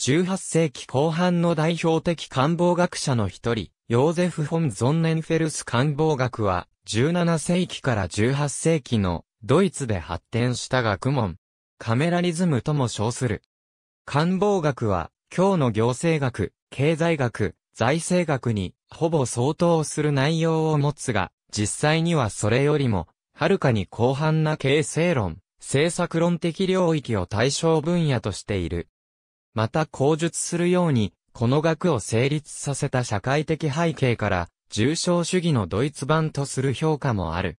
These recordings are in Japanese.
18世紀後半の代表的官房学者の一人、ヨーゼフ・フォン・ゾンネンフェルス官房学は、17世紀から18世紀のドイツで発展した学問、カメラリズムとも称する。官房学は、今日の行政学、経済学、財政学にほぼ相当する内容を持つが、実際にはそれよりも、はるかに広範な形成論、政策論的領域を対象分野としている。また口述するように、この学を成立させた社会的背景から、重症主義のドイツ版とする評価もある。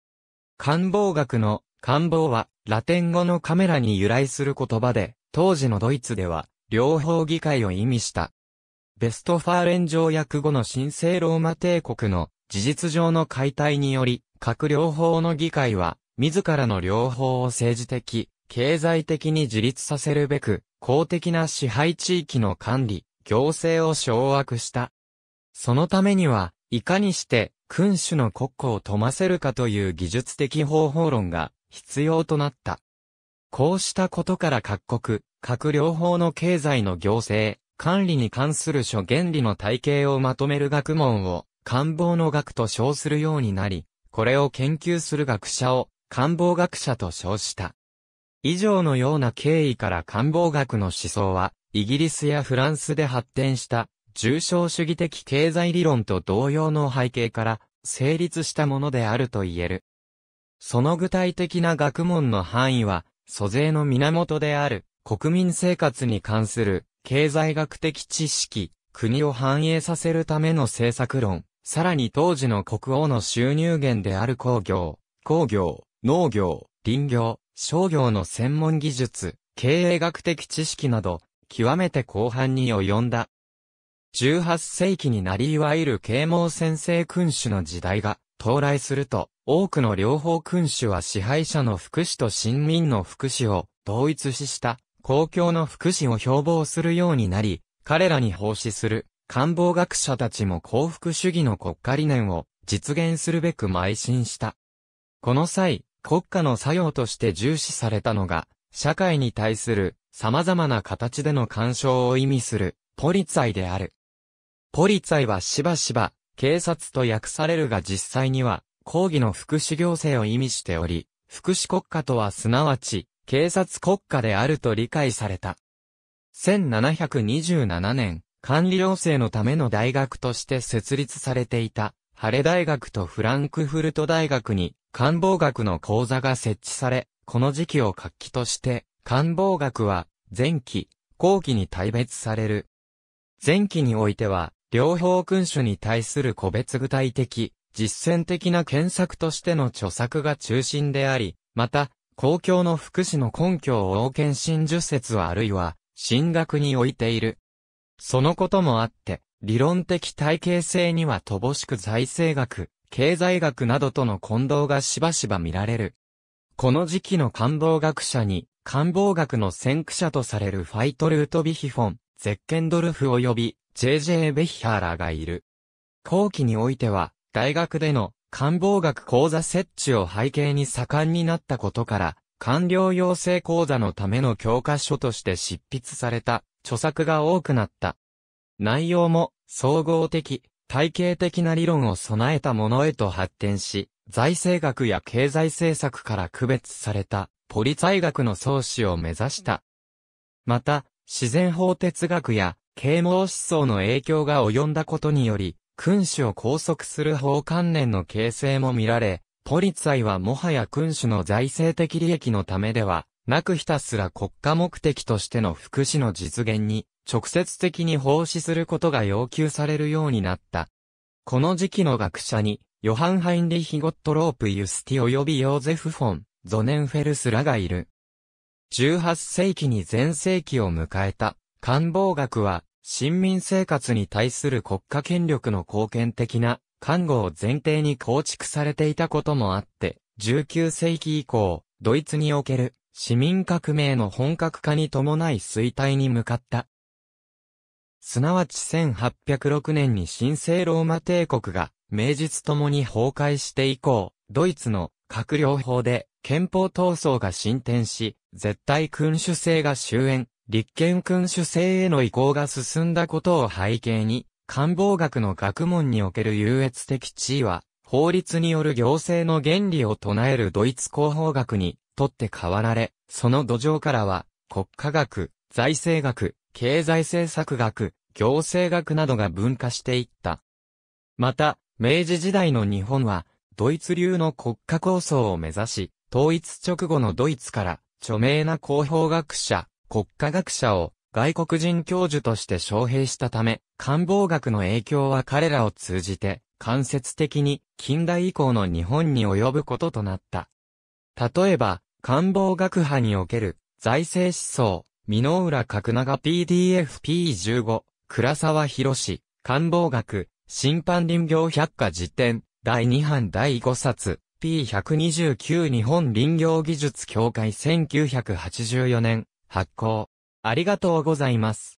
官房学の官房は、ラテン語のカメラに由来する言葉で、当時のドイツでは、両方議会を意味した。ベストファーレン条約後の神聖ローマ帝国の事実上の解体により、各両方の議会は、自らの両方を政治的、経済的に自立させるべく、公的な支配地域の管理、行政を掌握した。そのためには、いかにして君主の国庫を富ませるかという技術的方法論が必要となった。こうしたことから各国、各両方の経済の行政、管理に関する諸原理の体系をまとめる学問を、官房の学と称するようになり、これを研究する学者を、官房学者と称した。以上のような経緯から官房学の思想は、イギリスやフランスで発展した重症主義的経済理論と同様の背景から成立したものであると言える。その具体的な学問の範囲は、租税の源である国民生活に関する経済学的知識、国を反映させるための政策論、さらに当時の国王の収入源である工業、工業、農業、林業、商業の専門技術、経営学的知識など、極めて広範に及んだ。18世紀になりいわゆる啓蒙先生君主の時代が到来すると、多くの両方君主は支配者の福祉と臣民の福祉を同一視した公共の福祉を標榜するようになり、彼らに奉仕する官房学者たちも幸福主義の国家理念を実現するべく邁進した。この際、国家の作用として重視されたのが、社会に対する様々な形での干渉を意味するポリツァイである。ポリツァイはしばしば警察と訳されるが実際には抗議の福祉行政を意味しており、福祉国家とはすなわち警察国家であると理解された。1727年、管理行政のための大学として設立されていた、ハレ大学とフランクフルト大学に官房学の講座が設置され、この時期を活気として、官房学は、前期、後期に大別される。前期においては、両方君主に対する個別具体的、実践的な検索としての著作が中心であり、また、公共の福祉の根拠を王権新儒説はあるいは、進学においている。そのこともあって、理論的体系性には乏しく財政学、経済学などとの混同がしばしば見られる。この時期の官房学者に、官房学の先駆者とされるファイトルートビヒフォン、ゼッケンドルフ及び JJ ベヒハーラーがいる。後期においては、大学での官房学講座設置を背景に盛んになったことから、官僚養成講座のための教科書として執筆された著作が多くなった。内容も総合的、体系的な理論を備えたものへと発展し、財政学や経済政策から区別された、ポリ財学の創始を目指した。また、自然法哲学や、啓蒙思想の影響が及んだことにより、君主を拘束する法関連の形成も見られ、ポリツァイはもはや君主の財政的利益のためでは、なくひたすら国家目的としての福祉の実現に直接的に奉仕することが要求されるようになった。この時期の学者に、ヨハン・ハインリヒ・ゴットロープ・ユスティ及びヨーゼフ・フォン、ゾネンフェルスらがいる。18世紀に全盛期を迎えた、官房学は、新民生活に対する国家権力の貢献的な看護を前提に構築されていたこともあって、19世紀以降、ドイツにおける市民革命の本格化に伴い衰退に向かった。すなわち1806年に神聖ローマ帝国が、名実ともに崩壊して以降、ドイツの閣僚法で憲法闘争が進展し、絶対君主制が終焉、立憲君主制への移行が進んだことを背景に、官房学の学問における優越的地位は、法律による行政の原理を唱えるドイツ広報学にとって変わられ、その土壌からは、国家学、財政学、経済政策学、行政学などが分化していった。また、明治時代の日本は、ドイツ流の国家構想を目指し、統一直後のドイツから、著名な広報学者、国家学者を外国人教授として招聘したため、官房学の影響は彼らを通じて、間接的に近代以降の日本に及ぶこととなった。例えば、官房学派における財政思想、美濃浦角長 PDFP15、倉沢博士、官房学、審判林業百科辞典、第2版第5冊、P129 日本林業技術協会1984年、発行。ありがとうございます。